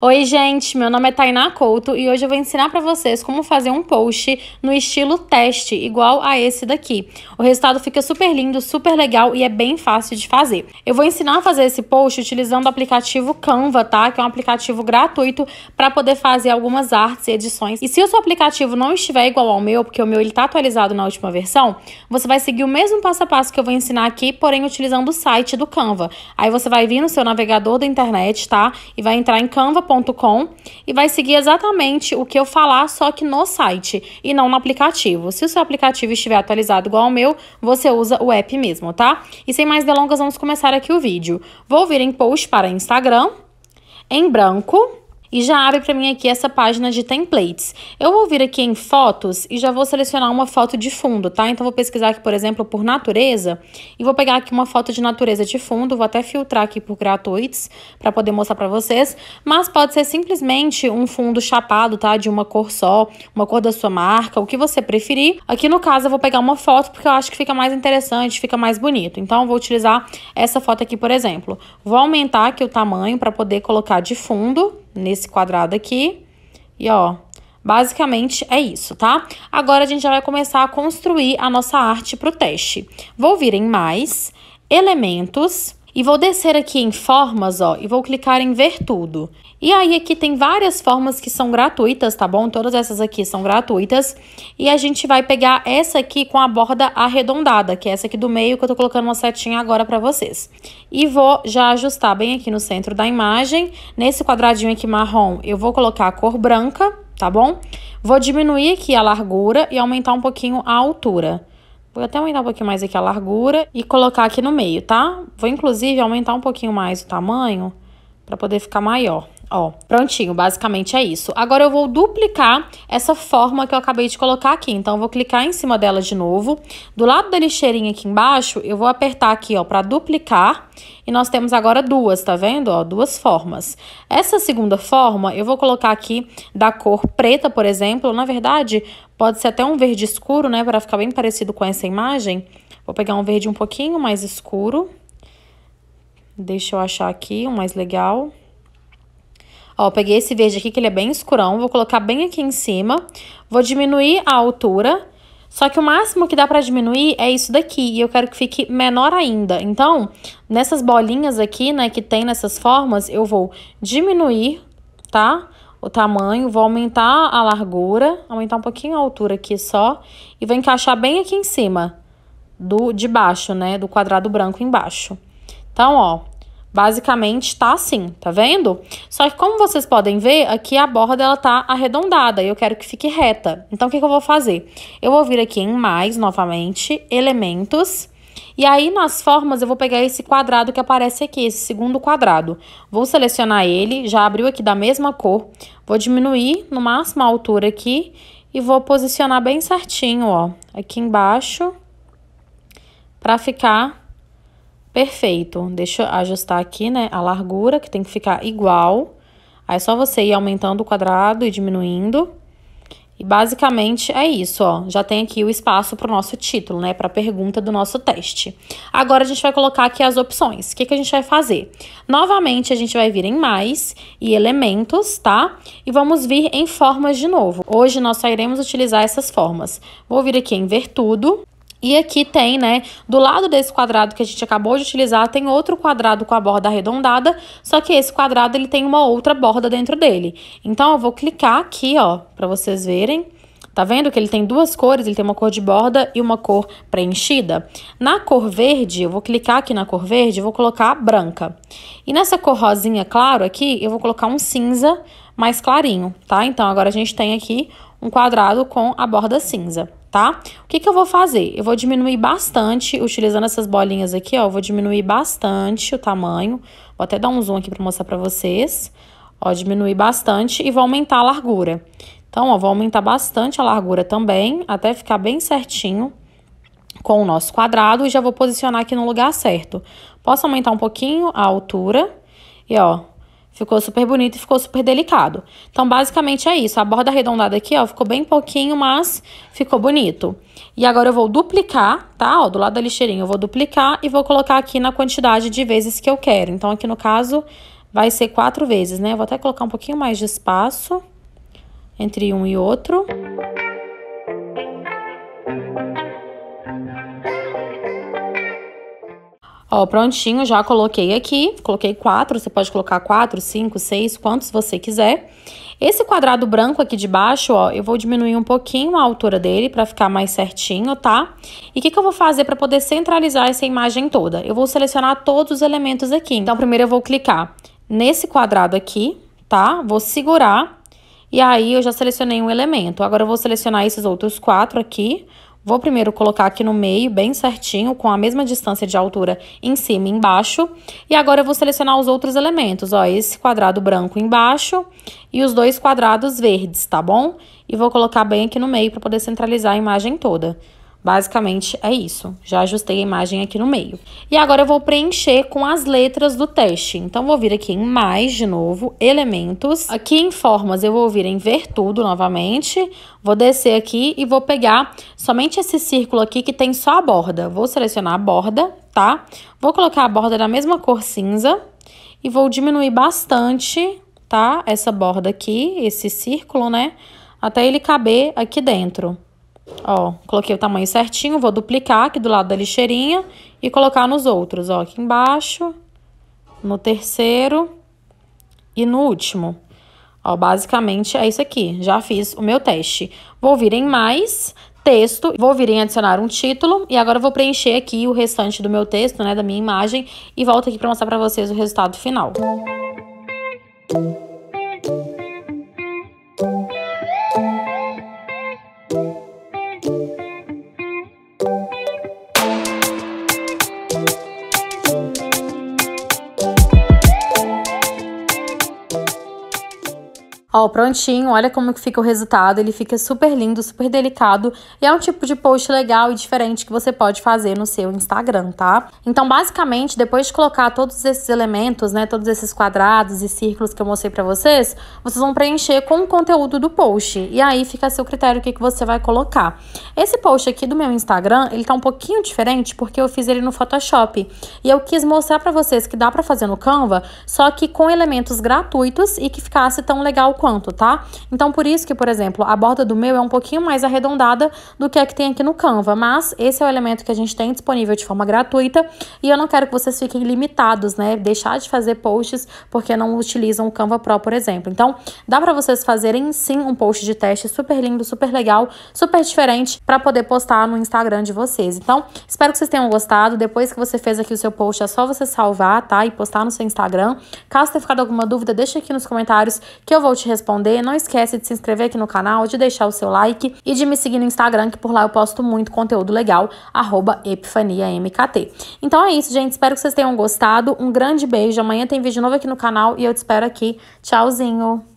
Oi, gente, meu nome é Tainá Couto e hoje eu vou ensinar para vocês como fazer um post no estilo teste, igual a esse daqui. O resultado fica super lindo, super legal e é bem fácil de fazer. Eu vou ensinar a fazer esse post utilizando o aplicativo Canva, tá? Que é um aplicativo gratuito para poder fazer algumas artes e edições. E se o seu aplicativo não estiver igual ao meu, porque o meu ele tá atualizado na última versão, você vai seguir o mesmo passo a passo que eu vou ensinar aqui, porém utilizando o site do Canva. Aí você vai vir no seu navegador da internet, tá? E vai entrar em Canva gmail.com e vai seguir exatamente o que eu falar, só que no site e não no aplicativo. Se o seu aplicativo estiver atualizado igual ao meu, você usa o app mesmo, tá? E sem mais delongas, vamos começar aqui o vídeo. Vou vir em post para Instagram, em branco e já abre para mim aqui essa página de templates. Eu vou vir aqui em fotos e já vou selecionar uma foto de fundo, tá? Então, vou pesquisar aqui, por exemplo, por natureza e vou pegar aqui uma foto de natureza de fundo. Vou até filtrar aqui por gratuitos para poder mostrar para vocês. Mas pode ser simplesmente um fundo chapado, tá? De uma cor só, uma cor da sua marca, o que você preferir. Aqui no caso, eu vou pegar uma foto porque eu acho que fica mais interessante, fica mais bonito. Então, vou utilizar essa foto aqui, por exemplo. Vou aumentar aqui o tamanho para poder colocar de fundo nesse quadrado aqui. E ó, Basicamente é isso, tá? Agora a gente já vai começar a construir a nossa arte para o teste. Vou vir em mais, elementos, e vou descer aqui em formas, ó, e vou clicar em ver tudo. E aí aqui tem várias formas que são gratuitas, tá bom? Todas essas aqui são gratuitas. E a gente vai pegar essa aqui com a borda arredondada, que é essa aqui do meio, que eu tô colocando uma setinha agora pra vocês. E vou já ajustar bem aqui no centro da imagem. Nesse quadradinho aqui marrom, eu vou colocar a cor branca, tá bom? Vou diminuir aqui a largura e aumentar um pouquinho a altura. Vou até aumentar um pouquinho mais aqui a largura e colocar aqui no meio, tá? Vou, inclusive, aumentar um pouquinho mais o tamanho para poder ficar maior. Ó, prontinho, basicamente é isso. Agora eu vou duplicar essa forma que eu acabei de colocar aqui. Então, eu vou clicar em cima dela de novo. Do lado da lixeirinha aqui embaixo, eu vou apertar aqui, ó, para duplicar. E nós temos agora duas, tá vendo? Ó, duas formas. Essa segunda forma, eu vou colocar aqui da cor preta, por exemplo. Na verdade, pode ser até um verde escuro, né, para ficar bem parecido com essa imagem. Vou pegar um verde um pouquinho mais escuro. Deixa eu achar aqui um mais legal. Ó, peguei esse verde aqui, que ele é bem escurão. Vou colocar bem aqui em cima. Vou diminuir a altura. Só que o máximo que dá pra diminuir é isso daqui, e eu quero que fique menor ainda. Então, nessas bolinhas aqui, né, que tem nessas formas, eu vou diminuir, tá? O tamanho, vou aumentar a largura, aumentar um pouquinho a altura aqui só, e vou encaixar bem aqui em cima, do de baixo, né, do quadrado branco embaixo. Então, ó, Basicamente tá assim, tá vendo? Só que como vocês podem ver, aqui a borda ela tá arredondada e eu quero que fique reta. Então o que, que eu vou fazer? Eu vou vir aqui em mais, novamente, elementos... E aí, nas formas, eu vou pegar esse quadrado que aparece aqui, esse segundo quadrado. Vou selecionar ele, já abriu aqui da mesma cor. Vou diminuir no máximo a altura aqui e vou posicionar bem certinho, ó. Aqui embaixo, pra ficar Perfeito. Deixa eu ajustar aqui, né, a largura, que tem que ficar igual. Aí é só você ir aumentando o quadrado e diminuindo. E basicamente é isso, ó. Já tem aqui o espaço para o nosso título, né? Para a pergunta do nosso teste. Agora a gente vai colocar aqui as opções. O que, que a gente vai fazer? Novamente, a gente vai vir em mais e elementos, tá? E vamos vir em formas de novo. Hoje nós só iremos utilizar essas formas. Vou vir aqui em ver tudo. E aqui tem, né, do lado desse quadrado que a gente acabou de utilizar, tem outro quadrado com a borda arredondada, só que esse quadrado ele tem uma outra borda dentro dele. Então, eu vou clicar aqui, ó, para vocês verem. Tá vendo que ele tem duas cores, ele tem uma cor de borda e uma cor preenchida? Na cor verde, eu vou clicar aqui na cor verde, eu vou colocar branca. E nessa cor rosinha claro aqui, eu vou colocar um cinza mais clarinho, tá? Então, agora a gente tem aqui um quadrado com a borda cinza tá? O que, que eu vou fazer? Eu vou diminuir bastante, utilizando essas bolinhas aqui, ó, eu vou diminuir bastante o tamanho. Vou até dar um zoom aqui para mostrar para vocês. Ó, diminuir bastante e vou aumentar a largura. Então, ó, vou aumentar bastante a largura também, até ficar bem certinho com o nosso quadrado e já vou posicionar aqui no lugar certo. Posso aumentar um pouquinho a altura e, ó, Ficou super bonito e ficou super delicado. Então, basicamente é isso. A borda arredondada aqui, ó, ficou bem pouquinho, mas ficou bonito. E agora eu vou duplicar, tá? Ó, do lado da lixeirinha eu vou duplicar e vou colocar aqui na quantidade de vezes que eu quero. Então, aqui no caso, vai ser quatro vezes, né? Eu vou até colocar um pouquinho mais de espaço entre um e outro. Música Ó, prontinho, já coloquei aqui, coloquei quatro, você pode colocar quatro, cinco, seis, quantos você quiser. Esse quadrado branco aqui de baixo, ó, eu vou diminuir um pouquinho a altura dele para ficar mais certinho, tá? E o que, que eu vou fazer para poder centralizar essa imagem toda? Eu vou selecionar todos os elementos aqui. Então, primeiro eu vou clicar nesse quadrado aqui, tá? Vou segurar e aí eu já selecionei um elemento. Agora eu vou selecionar esses outros quatro aqui, Vou primeiro colocar aqui no meio, bem certinho, com a mesma distância de altura em cima e embaixo. E agora eu vou selecionar os outros elementos, ó, esse quadrado branco embaixo e os dois quadrados verdes, tá bom? E vou colocar bem aqui no meio para poder centralizar a imagem toda. Basicamente é isso. Já ajustei a imagem aqui no meio. E agora eu vou preencher com as letras do teste. Então, vou vir aqui em mais de novo, elementos. Aqui em formas eu vou vir em ver tudo novamente. Vou descer aqui e vou pegar somente esse círculo aqui que tem só a borda. Vou selecionar a borda, tá? Vou colocar a borda da mesma cor cinza e vou diminuir bastante, tá? Essa borda aqui, esse círculo, né? Até ele caber aqui dentro. Ó, coloquei o tamanho certinho, vou duplicar aqui do lado da lixeirinha e colocar nos outros, ó, aqui embaixo, no terceiro e no último. Ó, basicamente é isso aqui, já fiz o meu teste. Vou vir em mais, texto, vou vir em adicionar um título e agora vou preencher aqui o restante do meu texto, né, da minha imagem e volto aqui para mostrar para vocês o resultado final. Música Ó, prontinho, olha como que fica o resultado. Ele fica super lindo, super delicado e é um tipo de post legal e diferente que você pode fazer no seu Instagram, tá? Então, basicamente, depois de colocar todos esses elementos, né, todos esses quadrados e círculos que eu mostrei para vocês, vocês vão preencher com o conteúdo do post. E aí fica a seu critério o que, que você vai colocar. Esse post aqui do meu Instagram, ele tá um pouquinho diferente porque eu fiz ele no Photoshop. E eu quis mostrar para vocês que dá para fazer no Canva, só que com elementos gratuitos e que ficasse tão legal quanto, tá? Então, por isso que, por exemplo, a borda do meu é um pouquinho mais arredondada do que a que tem aqui no Canva, mas esse é o elemento que a gente tem disponível de forma gratuita e eu não quero que vocês fiquem limitados, né? Deixar de fazer posts porque não utilizam o Canva Pro, por exemplo. Então, dá para vocês fazerem sim um post de teste super lindo, super legal, super diferente para poder postar no Instagram de vocês. Então, espero que vocês tenham gostado. Depois que você fez aqui o seu post, é só você salvar, tá? E postar no seu Instagram. Caso tenha ficado alguma dúvida, deixa aqui nos comentários que eu vou te responder, não esquece de se inscrever aqui no canal, de deixar o seu like e de me seguir no Instagram, que por lá eu posto muito conteúdo legal, epifaniamkt. Então é isso, gente. Espero que vocês tenham gostado. Um grande beijo. Amanhã tem vídeo novo aqui no canal e eu te espero aqui. Tchauzinho!